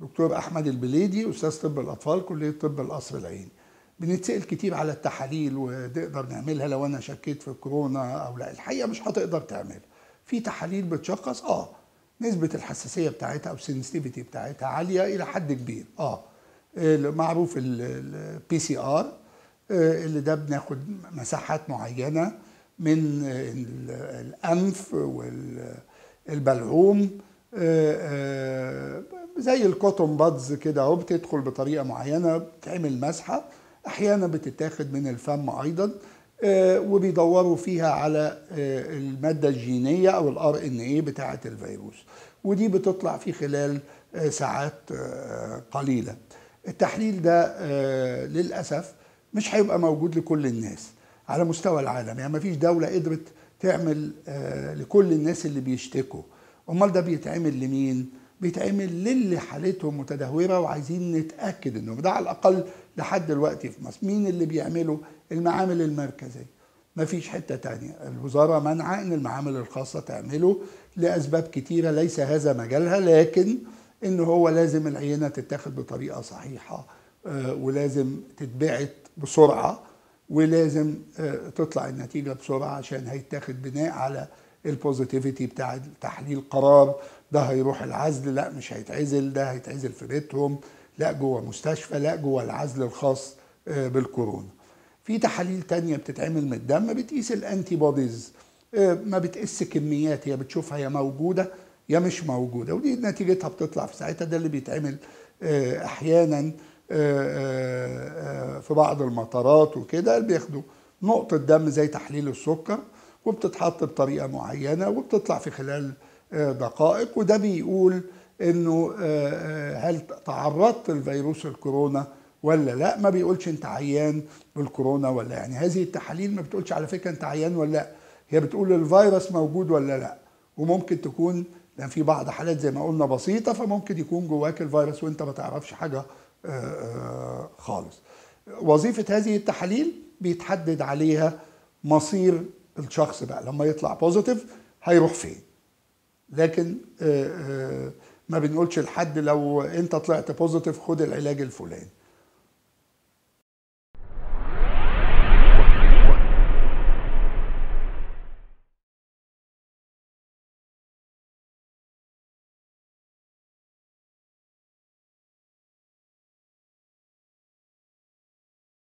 دكتور احمد البليدي استاذ طب الاطفال كليه طب القصر العيني بنتسال كتير على التحاليل ونقدر نعملها لو انا شكيت في كورونا او لا الحقيقه مش هتقدر تعملها في تحاليل بتشخص اه نسبه الحساسيه بتاعتها او السنسيتيفيتي بتاعتها عاليه الى حد كبير اه معروف البي سي ار اللي ده بناخد مساحات معينه من الانف والبلعوم آه، آه، زي الكوتون بادز كده اهو بتدخل بطريقه معينه بتعمل مسحه احيانا بتتاخد من الفم ايضا آه، وبيدوروا فيها على آه، الماده الجينيه او الار ان اي بتاعه الفيروس ودي بتطلع في خلال آه، ساعات قليله التحليل ده للاسف مش هيبقى موجود لكل الناس على مستوى العالم يعني مفيش دوله قدرت تعمل لكل الناس اللي بيشتكوا امال ده بيتعمل لمين بيتعمل للي حالتهم متدهوره وعايزين نتاكد انهم ده على الاقل لحد دلوقتي في مصر مين اللي بيعمله المعامل المركزيه ما فيش حته تانية الوزاره منعه ان المعامل الخاصه تعمله لاسباب كتيره ليس هذا مجالها لكن ان هو لازم العينه تتاخد بطريقه صحيحه آه، ولازم تتبعت بسرعه ولازم آه، تطلع النتيجه بسرعه عشان هيتاخد بناء على البوزيتيفيتي بتاع تحليل قرار ده هيروح العزل لا مش هيتعزل ده هيتعزل في بيتهم لا جوه مستشفى لا جوه العزل الخاص آه، بالكورونا في تحاليل تانية بتتعمل من الدم بتقيس الانتي آه، بوديز ما بتقيس كميات هي بتشوفها يا موجوده يا مش موجوده ودي نتيجتها بتطلع في ساعتها ده اللي بيتعمل آه، احيانا في بعض المطارات وكده بياخدوا نقطه دم زي تحليل السكر وبتتحط بطريقه معينه وبتطلع في خلال آه، دقائق وده بيقول انه آه، آه، هل تعرضت لفيروس الكورونا ولا لا ما بيقولش انت عيان بالكورونا ولا يعني هذه التحاليل ما بتقولش على فكره انت عيان ولا لا هي بتقول الفيروس موجود ولا لا وممكن تكون لان في بعض حالات زي ما قلنا بسيطه فممكن يكون جواك الفيروس وانت ما تعرفش حاجه خالص وظيفه هذه التحاليل بيتحدد عليها مصير الشخص بقى لما يطلع بوزيتيف هيروح فين لكن آه، آه، ما بنقولش لحد لو انت طلعت بوزيتيف خد العلاج الفلاني